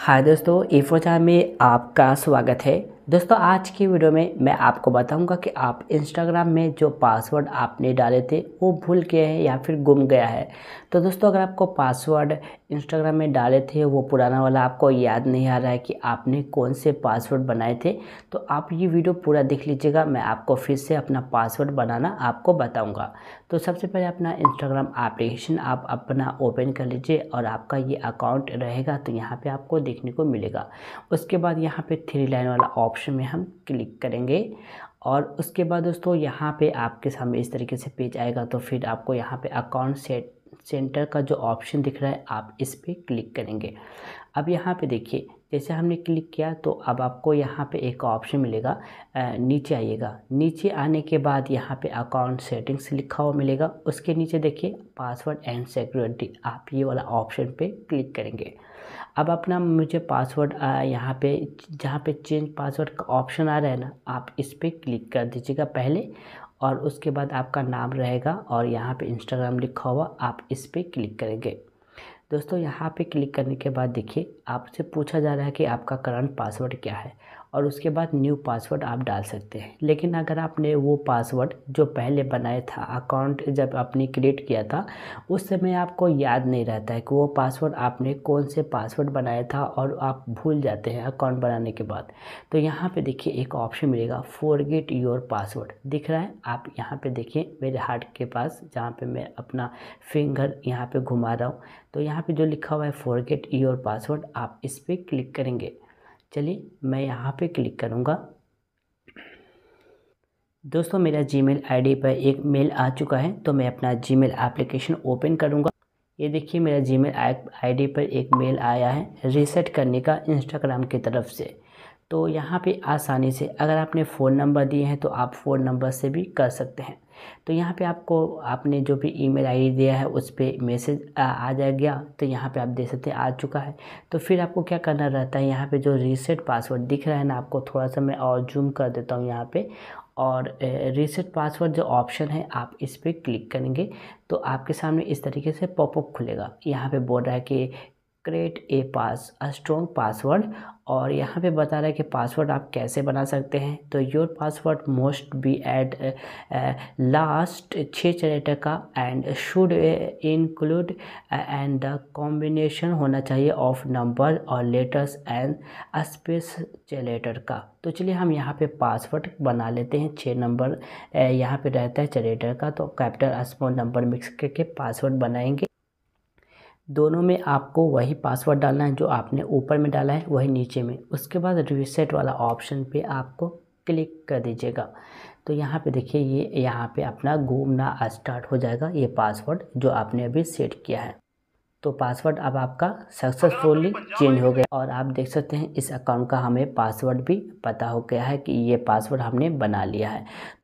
हाय दोस्तों ए फोर चार में आपका स्वागत है दोस्तों आज की वीडियो में मैं आपको बताऊंगा कि आप इंस्टाग्राम में जो पासवर्ड आपने डाले थे वो भूल गए हैं या फिर गुम गया है तो दोस्तों अगर आपको पासवर्ड इंस्टाग्राम में डाले थे वो पुराना वाला आपको याद नहीं आ रहा है कि आपने कौन से पासवर्ड बनाए थे तो आप ये वीडियो पूरा देख लीजिएगा मैं आपको फिर से अपना पासवर्ड बनाना आपको बताऊँगा तो सबसे पहले अपना इंस्टाग्राम एप्लीकेशन आप अपना ओपन कर लीजिए और आपका ये अकाउंट रहेगा तो यहाँ पर आपको देखने को मिलेगा उसके बाद यहाँ पर थ्री लाइन वाला ऑप्शन ऑप्शन में हम क्लिक करेंगे और उसके बाद दोस्तों यहाँ पे आपके सामने इस तरीके से पेज आएगा तो फिर आपको यहाँ पे अकाउंट सेट सेंटर का जो ऑप्शन दिख रहा है आप इस पर क्लिक करेंगे अब यहाँ पे देखिए जैसे हमने क्लिक किया तो अब आपको यहाँ पे एक ऑप्शन मिलेगा नीचे आइएगा नीचे आने के बाद यहाँ पे अकाउंट सेटिंग्स लिखा हुआ मिलेगा उसके नीचे देखिए पासवर्ड एंड सिक्योरिटी आप ये वाला ऑप्शन पे क्लिक करेंगे अब अपना मुझे पासवर्ड यहाँ पे जहाँ पे चेंज पासवर्ड का ऑप्शन आ रहा है ना आप इस पर क्लिक कर दीजिएगा पहले और उसके बाद आपका नाम रहेगा और यहाँ पे इंस्टाग्राम लिखा हुआ आप इस पर क्लिक करेंगे दोस्तों यहाँ पे क्लिक करने के बाद देखिए आपसे पूछा जा रहा है कि आपका करंट पासवर्ड क्या है और उसके बाद न्यू पासवर्ड आप डाल सकते हैं लेकिन अगर आपने वो पासवर्ड जो पहले बनाया था अकाउंट जब आपने क्रिएट किया था उस समय आपको याद नहीं रहता है कि वो पासवर्ड आपने कौन से पासवर्ड बनाया था और आप भूल जाते हैं अकाउंट बनाने के बाद तो यहाँ पर देखिए एक ऑप्शन मिलेगा फॉरगेट योर पासवर्ड दिख रहा है आप यहाँ पर देखिए मेरे हार्ट के पास जहाँ पर मैं अपना फिंगर यहाँ पर घुमा रहा हूँ तो यहाँ पर जो लिखा हुआ है फॉरगेट योर पासवर्ड आप इस पर क्लिक करेंगे चलिए मैं यहाँ पे क्लिक करूँगा दोस्तों मेरा जीमेल आईडी पर एक मेल आ चुका है तो मैं अपना जीमेल एप्लीकेशन ओपन करूँगा ये देखिए मेरा जीमेल आईडी पर एक मेल आया है रीसेट करने का इंस्टाग्राम की तरफ से तो यहाँ पे आसानी से अगर आपने फ़ोन नंबर दिए हैं तो आप फ़ोन नंबर से भी कर सकते हैं तो यहाँ पे आपको आपने जो भी ईमेल आईडी दिया है उस पर मैसेज आ, आ जाएगा तो यहाँ पे आप देख सकते हैं आ चुका है तो फिर आपको क्या करना रहता है यहाँ पे जो रीसेट पासवर्ड दिख रहा है ना आपको थोड़ा सा मैं और जूम कर देता हूँ यहाँ पर और रीसेट पासवर्ड जो ऑप्शन है आप इस पर क्लिक करेंगे तो आपके सामने इस तरीके से पॉपअप खुलेगा यहाँ पे बोल रहा है कि create a pass a strong password और यहाँ पे बता रहा है कि पासवर्ड आप कैसे बना सकते हैं तो your password most be at last छः चरेटर का and should include and the combination होना चाहिए ऑफ नंबर और लेटर्स एंड स्पेस चरेटर का तो चलिए हम यहाँ पे पासवर्ड बना लेते हैं छः नंबर uh, यहाँ पे रहता है चरेटर का तो कैपिटल स्मॉल नंबर मिक्स करके पासवर्ड बनाएंगे दोनों में आपको वही पासवर्ड डालना है जो आपने ऊपर में डाला है वही नीचे में उसके बाद रिसेट वाला ऑप्शन पे आपको क्लिक कर दीजिएगा तो यहाँ पे देखिए ये यहाँ पे अपना घूमना स्टार्ट हो जाएगा ये पासवर्ड जो आपने अभी सेट किया है तो पासवर्ड अब आपका सक्सेसफुली चेंज हो गया और आप देख सकते हैं इस अकाउंट का हमें पासवर्ड भी पता हो गया है कि ये पासवर्ड हमने बना लिया है